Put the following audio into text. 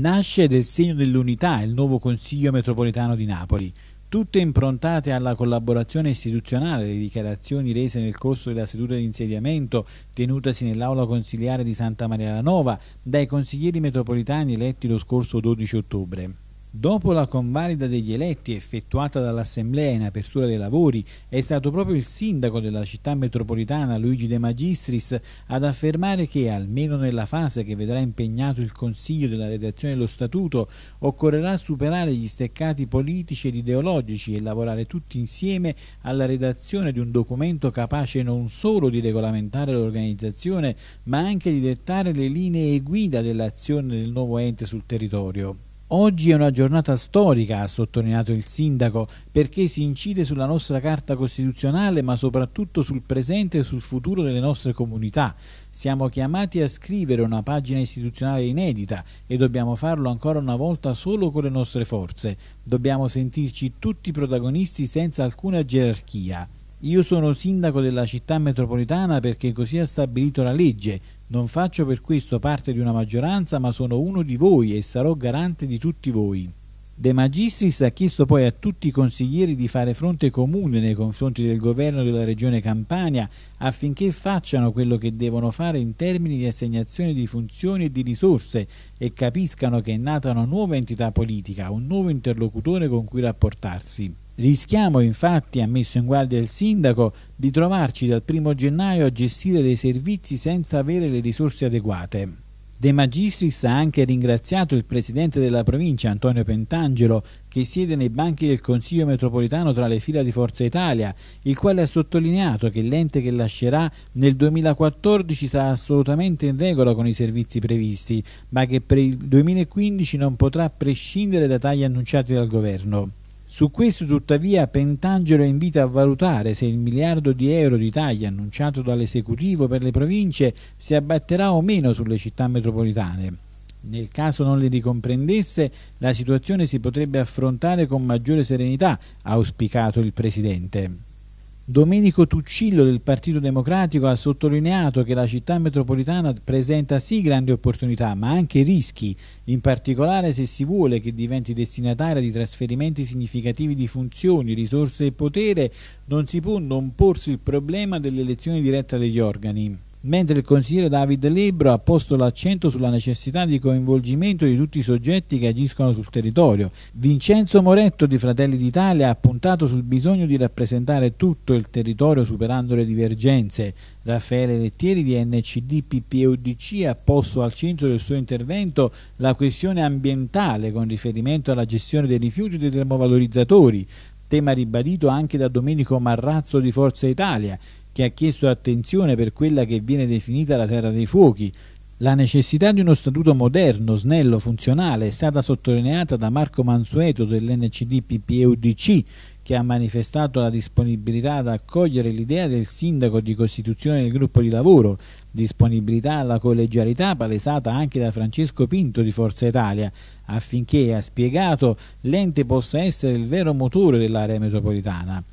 Nasce del segno dell'unità il nuovo Consiglio metropolitano di Napoli, tutte improntate alla collaborazione istituzionale, le dichiarazioni rese nel corso della seduta di insediamento tenutasi nell'aula consiliare di Santa Maria la Nova dai consiglieri metropolitani eletti lo scorso 12 ottobre. Dopo la convalida degli eletti effettuata dall'Assemblea in apertura dei lavori, è stato proprio il sindaco della città metropolitana Luigi De Magistris ad affermare che, almeno nella fase che vedrà impegnato il Consiglio della redazione dello Statuto, occorrerà superare gli steccati politici ed ideologici e lavorare tutti insieme alla redazione di un documento capace non solo di regolamentare l'organizzazione, ma anche di dettare le linee guida dell'azione del nuovo ente sul territorio. Oggi è una giornata storica, ha sottolineato il sindaco, perché si incide sulla nostra carta costituzionale, ma soprattutto sul presente e sul futuro delle nostre comunità. Siamo chiamati a scrivere una pagina istituzionale inedita e dobbiamo farlo ancora una volta solo con le nostre forze. Dobbiamo sentirci tutti protagonisti senza alcuna gerarchia. Io sono sindaco della città metropolitana perché così ha stabilito la legge. Non faccio per questo parte di una maggioranza, ma sono uno di voi e sarò garante di tutti voi. De Magistris ha chiesto poi a tutti i consiglieri di fare fronte comune nei confronti del governo della regione Campania affinché facciano quello che devono fare in termini di assegnazione di funzioni e di risorse e capiscano che è nata una nuova entità politica, un nuovo interlocutore con cui rapportarsi. Rischiamo infatti, ha messo in guardia il sindaco, di trovarci dal 1 gennaio a gestire dei servizi senza avere le risorse adeguate. De Magistris ha anche ringraziato il presidente della provincia Antonio Pentangelo che siede nei banchi del Consiglio metropolitano tra le fila di Forza Italia, il quale ha sottolineato che l'ente che lascerà nel 2014 sarà assolutamente in regola con i servizi previsti, ma che per il 2015 non potrà prescindere dai tagli annunciati dal governo. Su questo tuttavia Pentangelo invita a valutare se il miliardo di euro di tagli annunciato dall'esecutivo per le province si abbatterà o meno sulle città metropolitane. Nel caso non le ricomprendesse, la situazione si potrebbe affrontare con maggiore serenità, ha auspicato il Presidente. Domenico Tuccillo del Partito Democratico ha sottolineato che la città metropolitana presenta sì grandi opportunità ma anche rischi, in particolare se si vuole che diventi destinataria di trasferimenti significativi di funzioni, risorse e potere, non si può non porsi il problema dell'elezione diretta degli organi mentre il consigliere David Libro ha posto l'accento sulla necessità di coinvolgimento di tutti i soggetti che agiscono sul territorio. Vincenzo Moretto di Fratelli d'Italia ha puntato sul bisogno di rappresentare tutto il territorio superando le divergenze. Raffaele Lettieri di NCD PPUDC ha posto al centro del suo intervento la questione ambientale con riferimento alla gestione dei rifiuti dei termovalorizzatori tema ribadito anche da Domenico Marrazzo di Forza Italia, che ha chiesto attenzione per quella che viene definita la terra dei fuochi. La necessità di uno statuto moderno, snello, funzionale è stata sottolineata da Marco Mansueto dell'NCD PPEUDC che ha manifestato la disponibilità ad accogliere l'idea del sindaco di costituzione del gruppo di lavoro, disponibilità alla collegialità palesata anche da Francesco Pinto di Forza Italia, affinché, ha spiegato, l'ente possa essere il vero motore dell'area metropolitana.